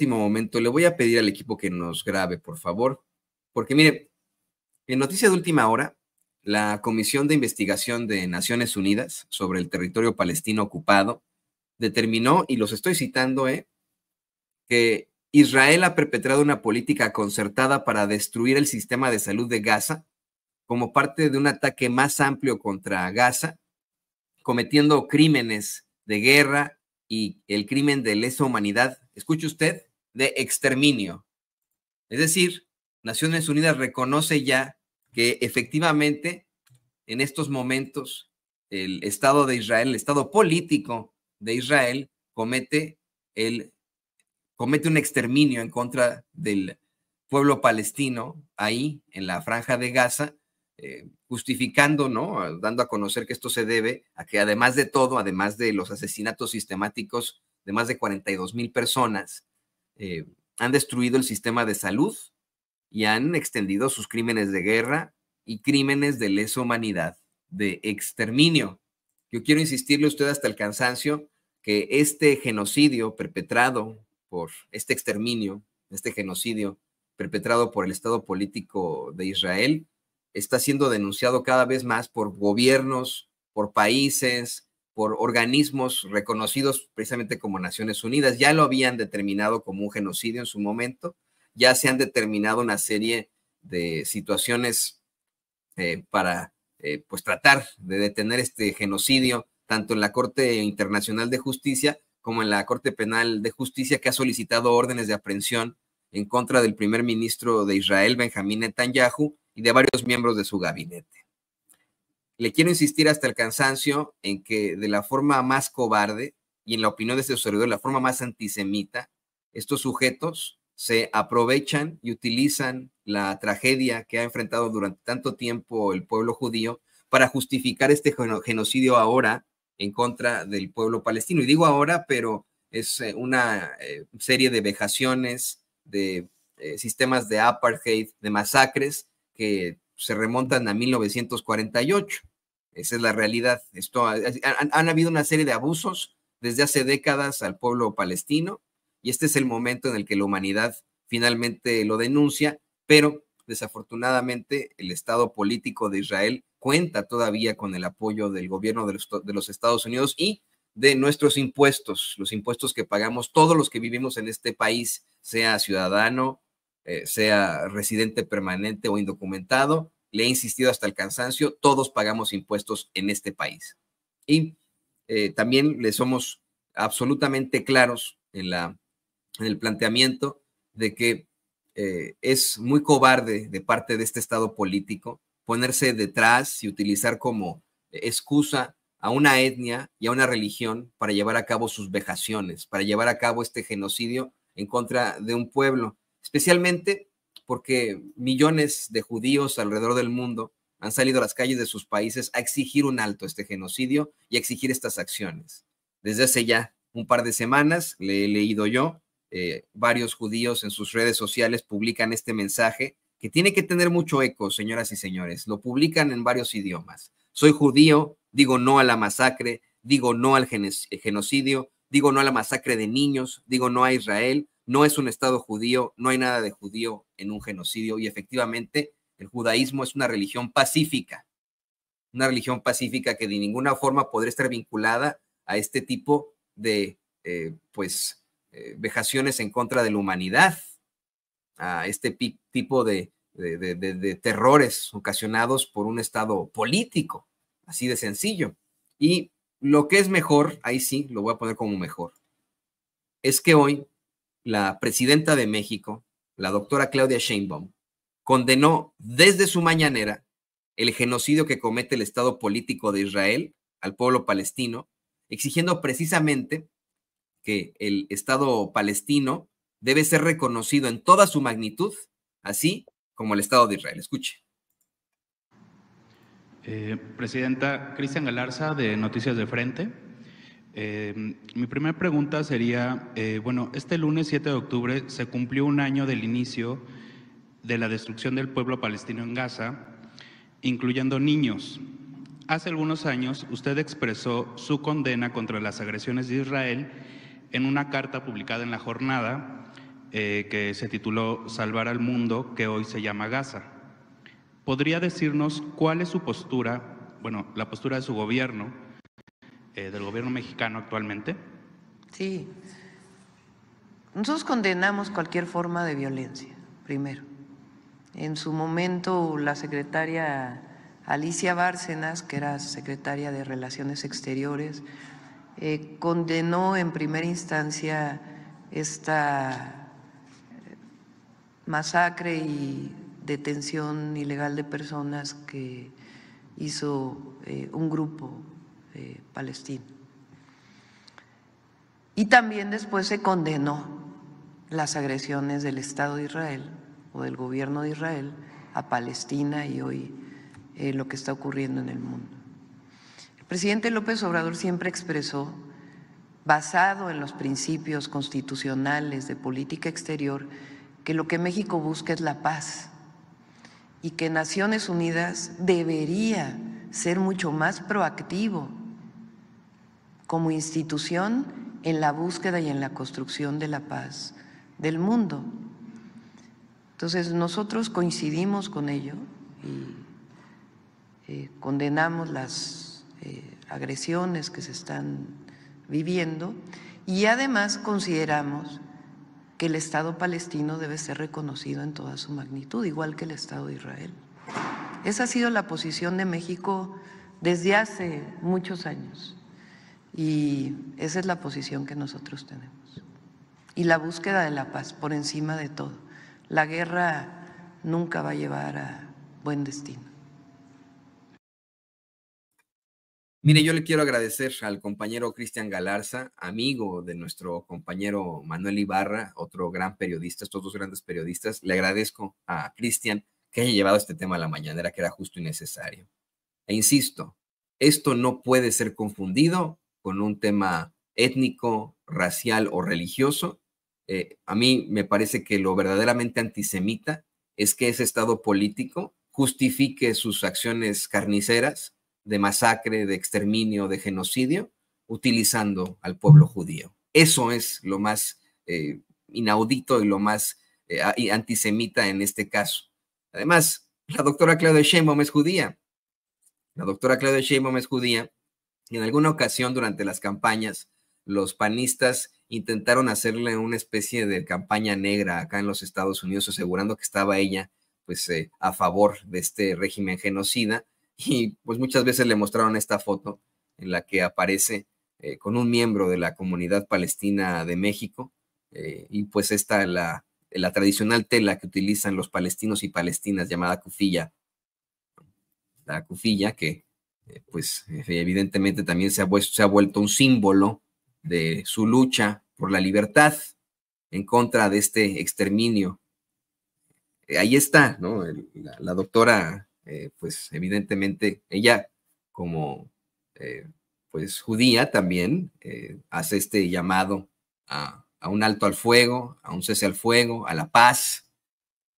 último momento, le voy a pedir al equipo que nos grabe, por favor, porque mire, en Noticias de última hora, la Comisión de Investigación de Naciones Unidas sobre el territorio palestino ocupado determinó, y los estoy citando, eh, que Israel ha perpetrado una política concertada para destruir el sistema de salud de Gaza como parte de un ataque más amplio contra Gaza, cometiendo crímenes de guerra y el crimen de lesa humanidad. Escuche usted, de exterminio. Es decir, Naciones Unidas reconoce ya que efectivamente en estos momentos el Estado de Israel, el Estado político de Israel, comete, el, comete un exterminio en contra del pueblo palestino ahí en la franja de Gaza, eh, justificando, ¿no? Ah, dando a conocer que esto se debe a que además de todo, además de los asesinatos sistemáticos de más de 42 mil personas, eh, han destruido el sistema de salud y han extendido sus crímenes de guerra y crímenes de lesa humanidad, de exterminio. Yo quiero insistirle a usted hasta el cansancio que este genocidio perpetrado por este exterminio, este genocidio perpetrado por el Estado político de Israel, está siendo denunciado cada vez más por gobiernos, por países, por organismos reconocidos precisamente como Naciones Unidas. Ya lo habían determinado como un genocidio en su momento, ya se han determinado una serie de situaciones eh, para eh, pues tratar de detener este genocidio, tanto en la Corte Internacional de Justicia como en la Corte Penal de Justicia, que ha solicitado órdenes de aprehensión en contra del primer ministro de Israel, Benjamín Netanyahu, y de varios miembros de su gabinete. Le quiero insistir hasta el cansancio en que de la forma más cobarde y en la opinión de este servidor, la forma más antisemita, estos sujetos se aprovechan y utilizan la tragedia que ha enfrentado durante tanto tiempo el pueblo judío para justificar este genocidio ahora en contra del pueblo palestino. Y digo ahora, pero es eh, una eh, serie de vejaciones, de eh, sistemas de apartheid, de masacres que se remontan a 1948. Esa es la realidad. Esto, han, habido una serie de abusos desde hace décadas al pueblo palestino y este es el momento en el que la humanidad finalmente lo denuncia, pero desafortunadamente el Estado político de Israel cuenta todavía con el apoyo del gobierno de los, Estados Unidos y de nuestros impuestos, los impuestos que pagamos todos los que vivimos en este país, sea ciudadano, eh, sea residente permanente o indocumentado, le he insistido hasta el cansancio, todos pagamos impuestos en este país. Y eh, también le somos absolutamente claros en, la, en el planteamiento de que eh, es muy cobarde de parte de este Estado político ponerse detrás y utilizar como excusa a una etnia y a una religión para llevar a cabo sus vejaciones, para llevar a cabo este genocidio en contra de un pueblo, especialmente porque millones de judíos alrededor del mundo han salido a las calles de sus países a exigir un alto a este genocidio y a exigir estas acciones. Desde hace ya un par de semanas, le he leído yo, eh, varios judíos en sus redes sociales publican este mensaje que tiene que tener mucho eco, señoras y señores. Lo publican en varios idiomas. Soy judío, digo no a la masacre, digo no al genocidio, digo no a la masacre de niños, digo no a Israel, no es un Estado judío, no hay nada de judío en un genocidio y efectivamente el judaísmo es una religión pacífica, una religión pacífica que de ninguna forma podría estar vinculada a este tipo de, eh, pues, eh, vejaciones en contra de la humanidad, a este tipo de, de, de terrores ocasionados por un Estado político, así de sencillo. Y lo que es mejor, ahí sí, lo voy a poner como mejor, es que hoy la presidenta de México, la doctora Claudia Sheinbaum, condenó desde su mañanera el genocidio que comete el Estado político de Israel al pueblo palestino, exigiendo precisamente que el Estado palestino debe ser reconocido en toda su magnitud, así como el Estado de Israel. Escuche. Eh, presidenta, Cristian Galarza de Noticias de Frente. Em, mi primera pregunta sería, eh, bueno, este lunes 7 de octubre se cumplió un año del inicio de la destrucción del pueblo palestino en Gaza, incluyendo niños. Hace algunos años usted expresó su condena contra las agresiones de Israel en una carta publicada en la jornada eh, que se tituló Salvar al Mundo, que hoy se llama Gaza. ¿Podría decirnos cuál es su postura, bueno, la postura de su gobierno? Eh, del gobierno mexicano actualmente? Sí. Nosotros condenamos cualquier forma de violencia, primero. En su momento, la secretaria Alicia Bárcenas, que era secretaria de Relaciones Exteriores, eh, condenó en primera instancia esta masacre y detención ilegal de personas que hizo eh, un grupo Palestina Y también después se condenó las agresiones del Estado de Israel o del gobierno de Israel a Palestina y hoy eh, lo que está ocurriendo en el mundo. El presidente López Obrador siempre expresó, basado en los principios constitucionales de política exterior, que lo que México busca es la paz y que Naciones Unidas debería ser mucho más proactivo como institución en la búsqueda y en la construcción de la paz del mundo. Entonces nosotros coincidimos con ello y eh, condenamos las eh, agresiones que se están viviendo y además consideramos que el Estado palestino debe ser reconocido en toda su magnitud, igual que el Estado de Israel. Esa ha sido la posición de México desde hace muchos años. Y esa es la posición que nosotros tenemos. Y la búsqueda de la paz por encima de todo. La guerra nunca va a llevar a buen destino. Mire, yo le quiero agradecer al compañero Cristian Galarza, amigo de nuestro compañero Manuel Ibarra, otro gran periodista, estos dos grandes periodistas. Le agradezco a Cristian que haya llevado este tema a la mañanera, que era justo y necesario. E insisto, esto no puede ser confundido con un tema étnico, racial o religioso. Eh, a mí me parece que lo verdaderamente antisemita es que ese Estado político justifique sus acciones carniceras de masacre, de exterminio, de genocidio, utilizando al pueblo judío. Eso es lo más eh, inaudito y lo más eh, antisemita en este caso. Además, la doctora Claudia Sheinbaum es judía. La doctora Claudia Sheinbaum es judía en alguna ocasión durante las campañas, los panistas intentaron hacerle una especie de campaña negra acá en los Estados Unidos, asegurando que estaba ella pues eh, a favor de este régimen genocida y pues muchas veces le mostraron esta foto en la que aparece eh, con un miembro de la comunidad palestina de México eh, y pues esta la, la tradicional tela que utilizan los palestinos y palestinas llamada cufilla. La cufilla que eh, pues eh, evidentemente también se ha, vuelto un símbolo de su lucha por la libertad en contra de este exterminio. Eh, ahí está, ¿no? La, doctora, pues evidentemente, ella como pues judía también hace este llamado a, a, un alto al fuego, a un cese al fuego, a la paz.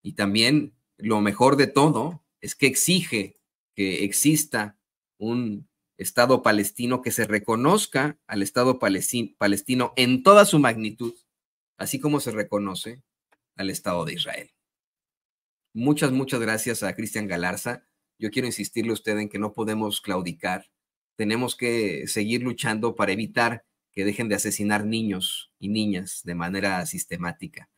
Y también lo mejor de todo es que exige que exista un Estado palestino que se reconozca al Estado palestino en toda su magnitud, así como se reconoce al Estado de Israel. Muchas, muchas gracias a Cristian Galarza. Yo quiero insistirle a usted en que no podemos claudicar. Tenemos que seguir luchando para evitar que dejen de asesinar niños y niñas de manera sistemática.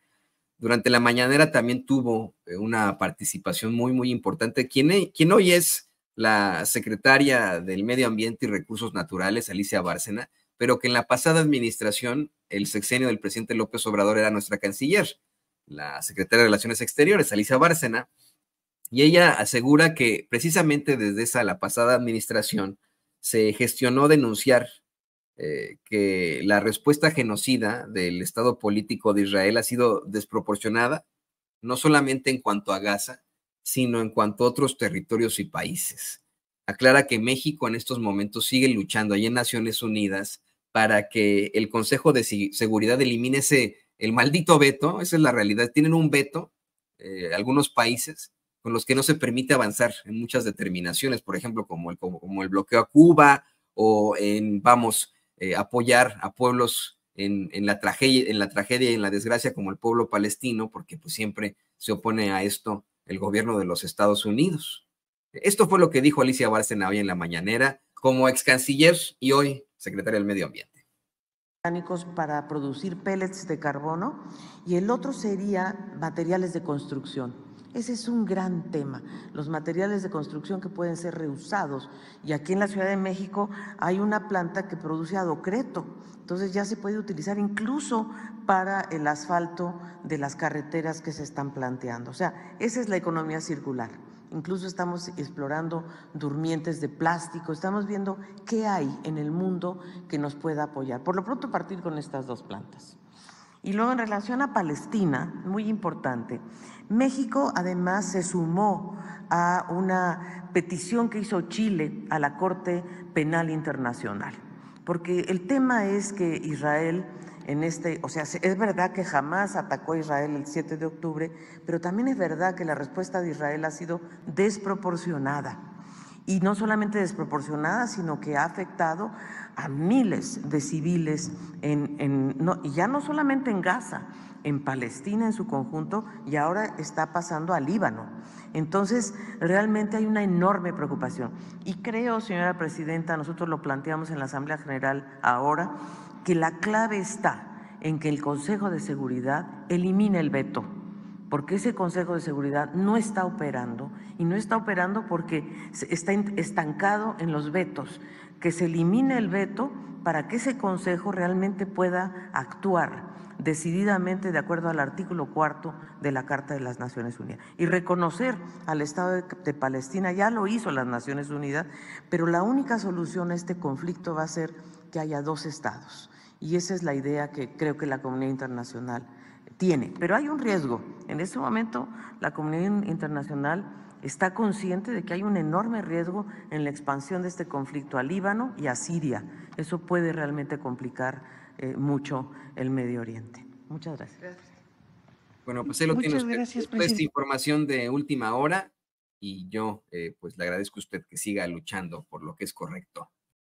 Durante la mañanera también tuvo eh, una participación muy, muy importante. quién quien hoy es la secretaria del Medio Ambiente y Recursos Naturales, Alicia Bárcena, pero que en la pasada administración, el sexenio del presidente López Obrador era nuestra canciller, la secretaria de Relaciones Exteriores, Alicia Bárcena, y ella asegura que precisamente desde esa, la pasada administración, se gestionó denunciar eh, que la respuesta genocida del Estado político de Israel ha sido desproporcionada, no solamente en cuanto a Gaza, sino en cuanto a otros territorios y países. Aclara que México en estos momentos sigue luchando allí en Naciones Unidas para que el Consejo de Seguridad elimine ese, el maldito veto, esa es la realidad, tienen un veto eh, algunos países con los que no se permite avanzar en muchas determinaciones, por ejemplo, como el, como, el bloqueo a Cuba o en, vamos, eh, apoyar a pueblos en, la tragedia, en la tragedia y en la desgracia como el pueblo palestino, porque pues siempre se opone a esto el gobierno de los Estados Unidos. Esto fue lo que dijo Alicia Bárcena hoy en la mañanera como ex canciller y hoy secretaria del Medio Ambiente para producir pellets de carbono y el otro sería materiales de construcción. Ese es un gran tema, los materiales de construcción que pueden ser reusados. Y aquí en la Ciudad de México hay una planta que produce adocreto, entonces ya se puede utilizar incluso para el asfalto de las carreteras que se están planteando. O sea, esa es la economía circular. Incluso estamos explorando durmientes de plástico, estamos viendo qué hay en el mundo que nos pueda apoyar. Por lo pronto partir con estas dos plantas. Y luego en relación a Palestina, muy importante, México además se sumó a una petición que hizo Chile a la Corte Penal Internacional, porque el tema es que Israel en este, o sea, es verdad que jamás atacó a Israel el 7 de octubre, pero también es verdad que la respuesta de Israel ha sido desproporcionada y no solamente desproporcionada, sino que ha afectado a miles de civiles, en, no, y ya no solamente en Gaza, en Palestina en su conjunto, y ahora está pasando a Líbano. Entonces, realmente hay una enorme preocupación. Y creo, señora presidenta, nosotros lo planteamos en la Asamblea General ahora, que la clave está en que el Consejo de Seguridad elimine el veto porque ese Consejo de Seguridad no está operando y no está operando porque está estancado en los vetos, que se elimine el veto para que ese Consejo realmente pueda actuar decididamente de acuerdo al artículo cuarto de la Carta de las Naciones Unidas y reconocer al Estado de, Palestina, ya lo hizo las Naciones Unidas, pero la única solución a este conflicto va a ser que haya dos estados y esa es la idea que creo que la comunidad internacional tiene. Pero hay un riesgo. En este momento la comunidad internacional está consciente de que hay un enorme riesgo en la expansión de este conflicto a Líbano y a Siria. Eso puede realmente complicar eh, mucho el Medio Oriente. Muchas gracias. Bueno, pues ahí lo tiene usted. Gracias, esta información de última hora y yo eh, pues le agradezco a usted que siga luchando por lo que es correcto.